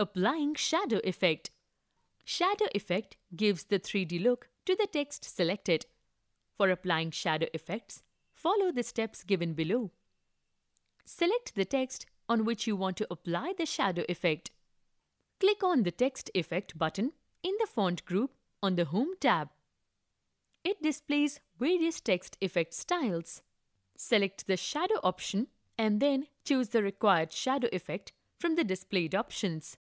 Applying Shadow Effect Shadow effect gives the 3D look to the text selected. For applying shadow effects, follow the steps given below. Select the text on which you want to apply the shadow effect. Click on the Text Effect button in the Font group on the Home tab. It displays various text effect styles. Select the Shadow option and then choose the required shadow effect from the displayed options.